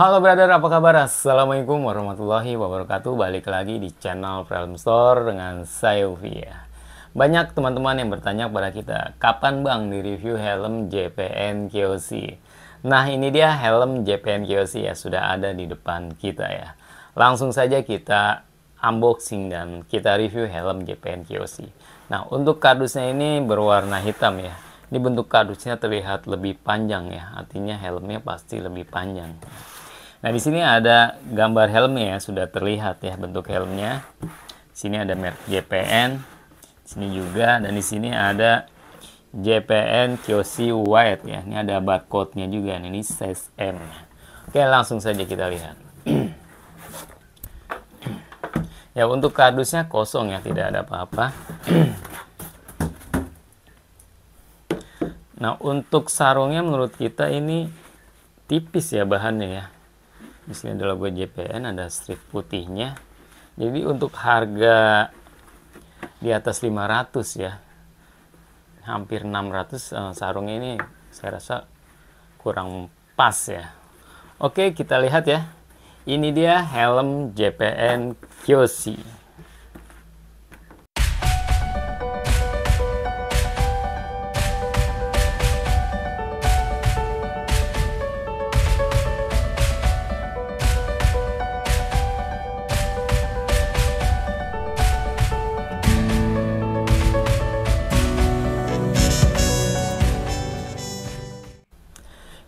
Halo brother, apa kabar? Assalamualaikum warahmatullahi wabarakatuh. Balik lagi di channel Film Store dengan saya Ufi ya. Banyak teman-teman yang bertanya kepada kita, kapan bang di review helm JPN koc Nah ini dia helm JPN koc ya, sudah ada di depan kita ya. Langsung saja kita unboxing dan kita review helm JPN koc Nah untuk kardusnya ini berwarna hitam ya. Ini bentuk kardusnya terlihat lebih panjang ya, artinya helmnya pasti lebih panjang. Nah, di sini ada gambar helmnya ya, sudah terlihat ya bentuk helmnya. Di sini ada merek JPN, di sini juga dan di sini ada JPN QC White ya. Ini ada barcode-nya juga ini size M. Oke, langsung saja kita lihat. ya, untuk kardusnya kosong ya, tidak ada apa-apa. nah, untuk sarungnya menurut kita ini tipis ya bahannya ya di sini ada logo JPN ada strip putihnya jadi untuk harga di atas 500 ya hampir 600 eh, sarung ini saya rasa kurang pas ya oke kita lihat ya ini dia helm JPN Kyoshi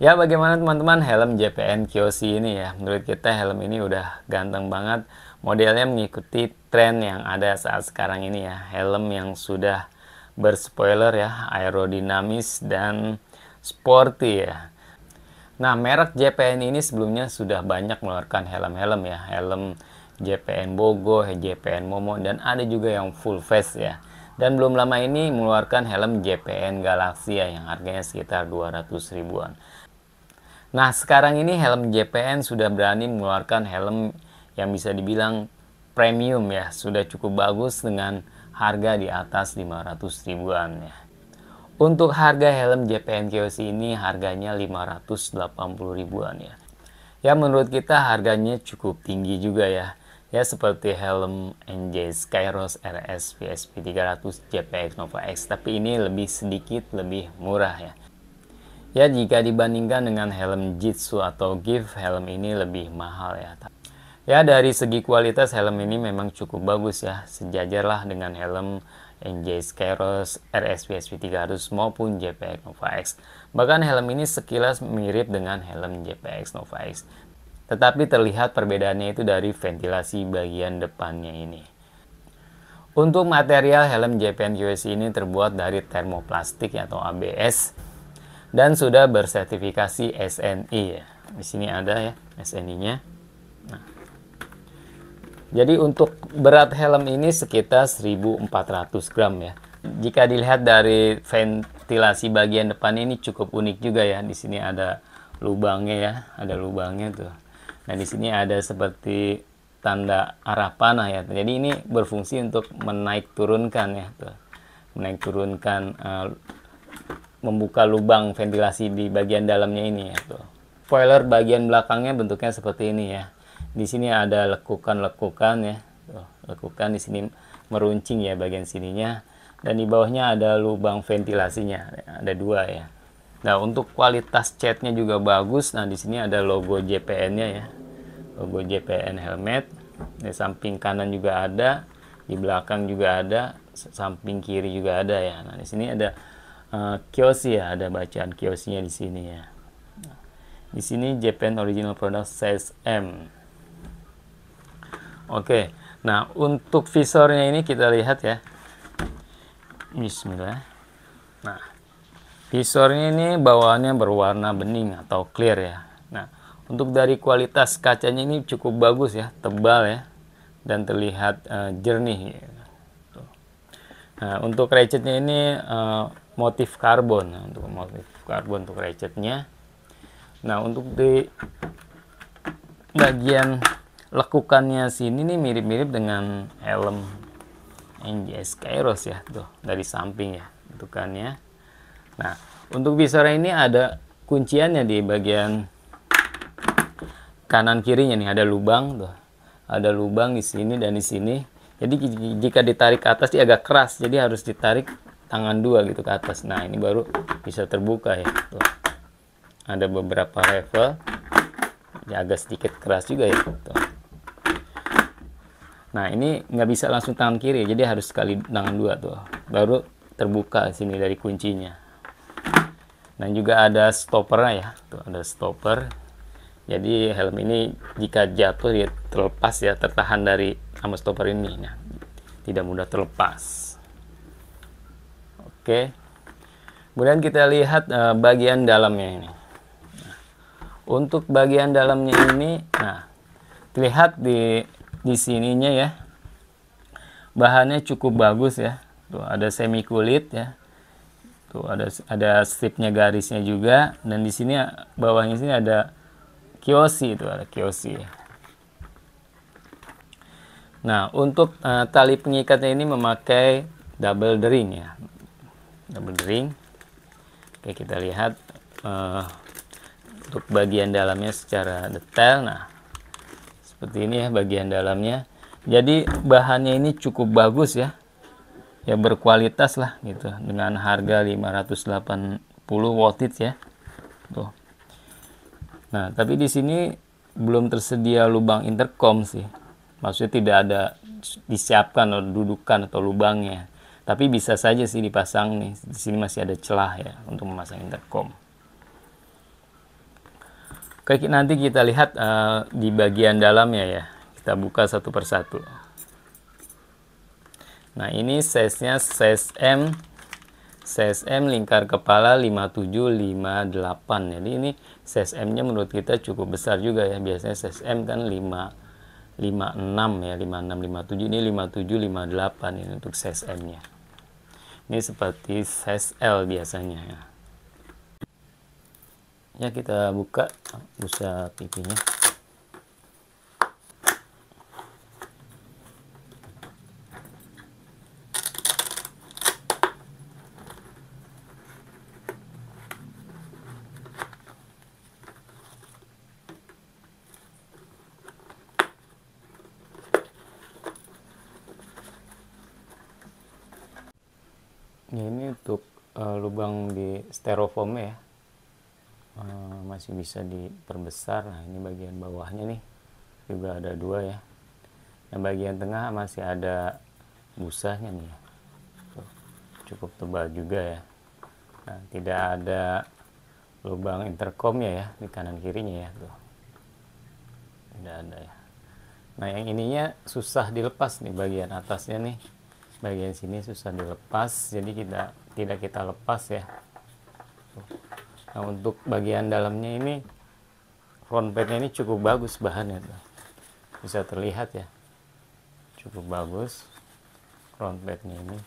Ya bagaimana teman-teman helm JPN QC ini ya? Menurut kita helm ini udah ganteng banget. Modelnya mengikuti tren yang ada saat sekarang ini ya. Helm yang sudah berspoiler ya, aerodinamis dan sporty ya. Nah, merek JPN ini sebelumnya sudah banyak mengeluarkan helm-helm ya. Helm JPN Bogo, JPN Momo, dan ada juga yang full face ya. Dan belum lama ini mengeluarkan helm JPN Galaxy ya, yang harganya sekitar 200 ribuan. Nah, sekarang ini helm JPN sudah berani mengeluarkan helm yang bisa dibilang premium ya, sudah cukup bagus dengan harga di atas 500 ribuan ya. Untuk harga helm JPN KOC ini harganya 580 ribuan ya. Ya menurut kita harganya cukup tinggi juga ya. Ya seperti helm NJ Skyros RS VSP 300 JPX Nova X tapi ini lebih sedikit lebih murah ya. Ya jika dibandingkan dengan helm Jitsu atau GIF, helm ini lebih mahal ya. Ya dari segi kualitas helm ini memang cukup bagus ya, sejajarlah dengan helm NJ Skyros RSP sv 300 maupun JPX Nova X. Bahkan helm ini sekilas mirip dengan helm JPX Nova X. Tetapi terlihat perbedaannya itu dari ventilasi bagian depannya ini. Untuk material helm JPN QS ini terbuat dari termoplastik atau ABS dan sudah bersertifikasi SNI ya. Di sini ada ya SNI-nya. Nah. Jadi untuk berat helm ini sekitar 1400 gram ya. Jika dilihat dari ventilasi bagian depan ini cukup unik juga ya. Di sini ada lubangnya ya, ada lubangnya tuh. Nah, di sini ada seperti tanda arah panah ya. Jadi ini berfungsi untuk menaik turunkan ya tuh. Menaik turunkan uh, membuka lubang ventilasi di bagian dalamnya ini ya tuh. Spoiler bagian belakangnya bentuknya seperti ini ya. Di sini ada lekukan-lekukan ya. Tuh, lekukan di sini meruncing ya bagian sininya dan di bawahnya ada lubang ventilasinya. Ada dua ya. Nah, untuk kualitas catnya juga bagus. Nah, di sini ada logo JPN-nya ya. Logo JPN helmet. Di samping kanan juga ada, di belakang juga ada, samping kiri juga ada ya. Nah, di sini ada uh, ya ada bacaan kiosnya di sini ya di sini Japan Original Product Size M oke nah untuk visornya ini kita lihat ya Bismillah nah visornya ini bawaannya berwarna bening atau clear ya nah untuk dari kualitas kacanya ini cukup bagus ya tebal ya dan terlihat uh, jernih gitu. Nah, untuk ratchetnya ini uh, motif karbon nah, untuk motif karbon untuk ratchetnya nah untuk di bagian lekukannya sini nih mirip-mirip dengan helm NGS Kairos ya tuh dari samping ya tukannya. nah untuk visor ini ada kunciannya di bagian kanan kirinya nih ada lubang tuh ada lubang di sini dan di sini jadi jika ditarik ke atas dia agak keras jadi harus ditarik tangan dua gitu ke atas nah ini baru bisa terbuka ya tuh ada beberapa level ya agak sedikit keras juga ya tuh. nah ini nggak bisa langsung tangan kiri jadi harus sekali tangan dua tuh baru terbuka sini dari kuncinya dan juga ada stopper ya tuh ada stopper jadi helm ini jika jatuh dia terlepas ya tertahan dari sama stopper ini nah, tidak mudah terlepas Oke. Kemudian kita lihat uh, bagian dalamnya ini. Nah, untuk bagian dalamnya ini, nah, terlihat di di sininya ya. Bahannya cukup bagus ya. Tuh ada semi kulit ya. Tuh ada ada stripnya garisnya juga dan di sini bawahnya sini ada kiosi itu ada kiosi. Nah, untuk uh, tali pengikatnya ini memakai double dering ya double berdering oke kita lihat uh, untuk bagian dalamnya secara detail nah seperti ini ya bagian dalamnya jadi bahannya ini cukup bagus ya ya berkualitas lah gitu dengan harga 580 worth it ya tuh nah tapi di sini belum tersedia lubang intercom sih maksudnya tidak ada disiapkan atau dudukan atau lubangnya tapi bisa saja sih dipasang nih di sini masih ada celah ya untuk memasang intercom Oke, nanti kita lihat uh, di bagian dalamnya ya. Kita buka satu persatu. Nah, ini size-nya size M size M lingkar kepala 5758. Jadi ini size M-nya menurut kita cukup besar juga ya. Biasanya size M kan 5 56 ya 56 57 ini 57 58 ini untuk size M nya ini seperti size L biasanya ya ya kita buka busa pipinya ya ini untuk uh, lubang di styrofoam ya uh, masih bisa diperbesar nah ini bagian bawahnya nih juga ada dua ya nah bagian tengah masih ada busanya nih ya. cukup tebal juga ya nah, tidak ada lubang ya ya di kanan kirinya ya tuh tidak ada ya nah yang ininya susah dilepas nih bagian atasnya nih bagian sini susah dilepas jadi kita tidak kita lepas ya nah untuk bagian dalamnya ini front plate ini cukup bagus bahannya bisa terlihat ya cukup bagus front plate nya ini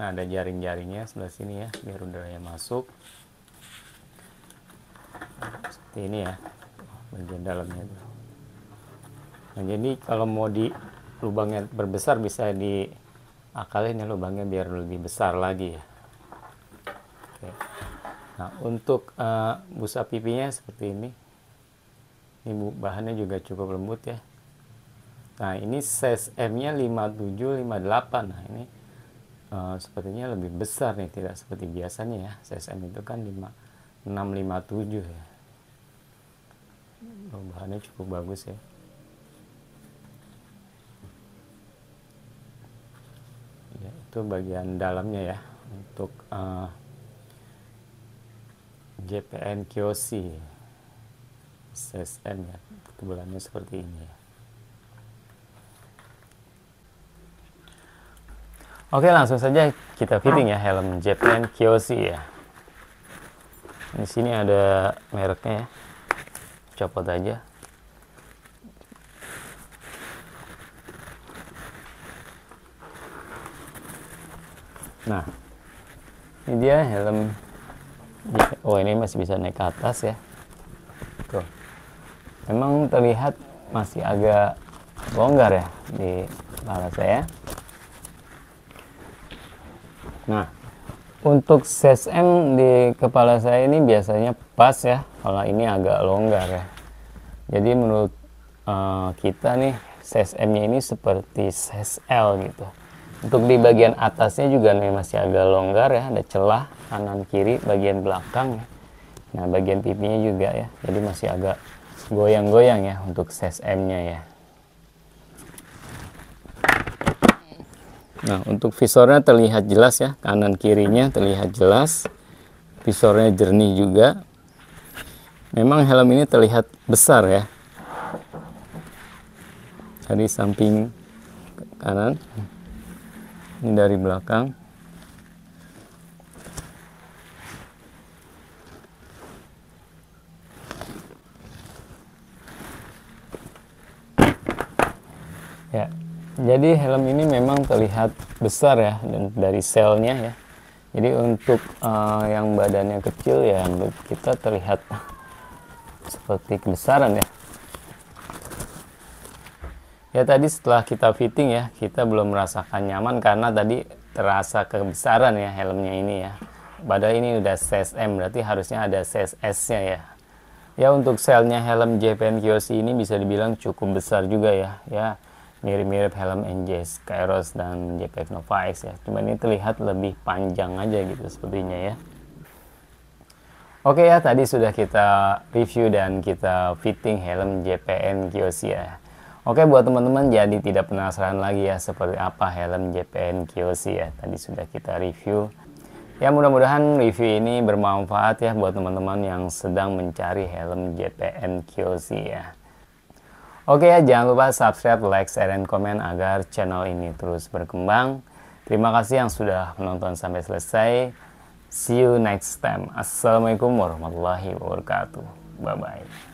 nah ada jaring-jaringnya sebelah sini ya biar udaranya masuk seperti ini ya bagian dalamnya itu nah jadi kalau mau di lubangnya berbesar bisa di akalnya ini lubangnya biar lebih besar lagi ya Oke. nah untuk uh, busa pipinya seperti ini ini bahannya juga cukup lembut ya nah ini size M nya 5758 nah ini uh, sepertinya lebih besar nih tidak seperti biasanya ya size M itu kan 5657 657 ya bahannya cukup bagus ya itu bagian dalamnya ya untuk uh, JPN QC ya ketebalannya seperti ini ya. Oke langsung saja kita fitting ya helm JPN QC ya di sini ada mereknya ya copot aja nah ini dia helm oh ini masih bisa naik ke atas ya tuh memang terlihat masih agak longgar ya di kepala saya nah untuk CSM di kepala saya ini biasanya pas ya kalau ini agak longgar ya jadi menurut uh, kita nih CSM nya ini seperti CSL gitu untuk di bagian atasnya juga nih masih agak longgar ya, ada celah kanan kiri bagian belakang. Ya. Nah, bagian pipinya juga ya. Jadi masih agak goyang-goyang ya untuk ssm nya ya. Nah, untuk visornya terlihat jelas ya, kanan kirinya terlihat jelas. Visornya jernih juga. Memang helm ini terlihat besar ya. Dari samping kanan ini dari belakang ya jadi helm ini memang terlihat besar ya dan dari selnya ya jadi untuk uh, yang badannya kecil ya kita terlihat seperti kebesaran ya Ya tadi setelah kita fitting ya, kita belum merasakan nyaman karena tadi terasa kebesaran ya helmnya ini ya. Padahal ini udah CSM, berarti harusnya ada CSS-nya ya. Ya untuk selnya helm JPN QC ini bisa dibilang cukup besar juga ya. Ya mirip-mirip helm NJS Kairos dan JPN Nova X ya. Cuma ini terlihat lebih panjang aja gitu sepertinya ya. Oke ya, tadi sudah kita review dan kita fitting helm JPN QC ya. Oke buat teman-teman jadi tidak penasaran lagi ya seperti apa helm JPN QC ya tadi sudah kita review. Ya mudah-mudahan review ini bermanfaat ya buat teman-teman yang sedang mencari helm JPN QC ya. Oke ya jangan lupa subscribe, like, share, dan komen agar channel ini terus berkembang. Terima kasih yang sudah menonton sampai selesai. See you next time. Assalamualaikum warahmatullahi wabarakatuh. Bye-bye.